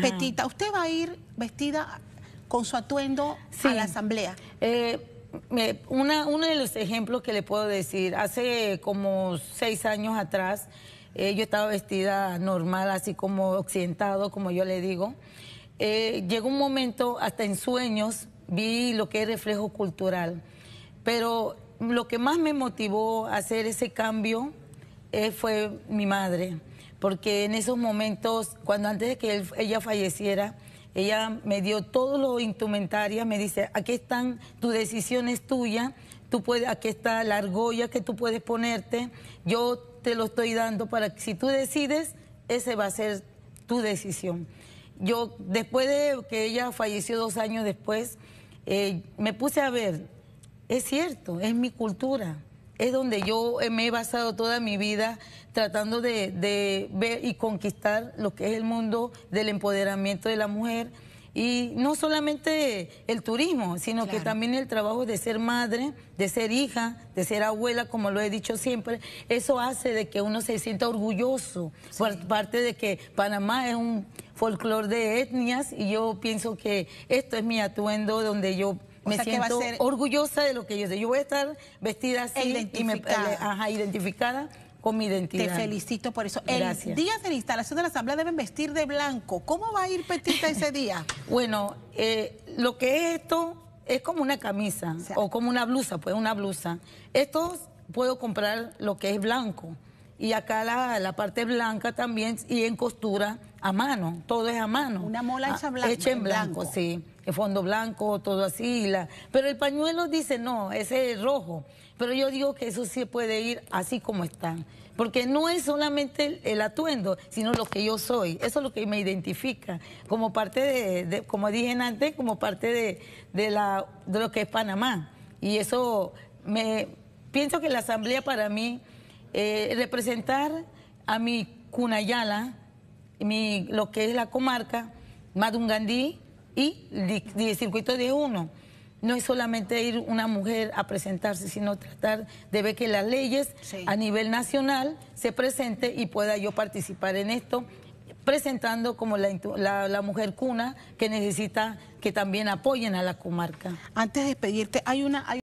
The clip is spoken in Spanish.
Petita, usted va a ir vestida con su atuendo a la asamblea. Eh, uno de los ejemplos que le puedo decir, hace como seis años atrás, eh, yo estaba vestida normal, así como occidentado, como yo le digo. Eh, llegó un momento, hasta en sueños, vi lo que es reflejo cultural. Pero lo que más me motivó a hacer ese cambio fue mi madre porque en esos momentos, cuando antes de que ella falleciera, ella me dio todo lo instrumentaria, me dice, aquí están, tu decisión es tuya, tú puedes, aquí está la argolla que tú puedes ponerte, yo te lo estoy dando para que si tú decides, esa va a ser tu decisión. Yo, después de que ella falleció dos años después, eh, me puse a ver, es cierto, es mi cultura, es donde yo me he basado toda mi vida tratando de, ver y conquistar lo que es el mundo del empoderamiento de la mujer. Y no solamente el turismo, sino que también el trabajo de ser madre, de ser hija, de ser abuela, como lo he dicho siempre, eso hace de que uno se sienta orgulloso por parte de que Panamá es un folclor de etnias y yo pienso que esto es mi atuendo donde yo me siento orgullosa de lo que yo sé. Yo voy a estar vestida así identificada. y me, eh, identificada con mi identidad. Te felicito por eso. Gracias. El día de la instalación de la asamblea deben vestir de blanco. ¿Cómo va a ir Petita ese día? bueno, eh, lo que es esto es como una camisa o, como una blusa, pues una blusa. Esto puedo comprar lo que es blanco y acá la, la parte blanca también y en costura a mano, todo es a mano. Una mola hecha, ah, blanca, hecha en blanco. sí. El fondo blanco, todo así. La... Pero el pañuelo dice, no, ese es rojo. Pero yo digo que eso sí puede ir así como está. Porque no es solamente el, atuendo, sino lo que yo soy. Eso es lo que me identifica. Como parte de, como dije antes, como parte de, la, de lo que es Panamá. Y eso me pienso que la asamblea para mí, eh, representar a mi Cunayala, lo que es la comarca, Madungandí y el circuito de uno. No es solamente ir una mujer a presentarse, sino tratar de ver que las leyes a nivel nacional se presente y pueda yo participar en esto, presentando como la, mujer cuna que necesita que también apoyen a la comarca. Antes de despedirte, hay una...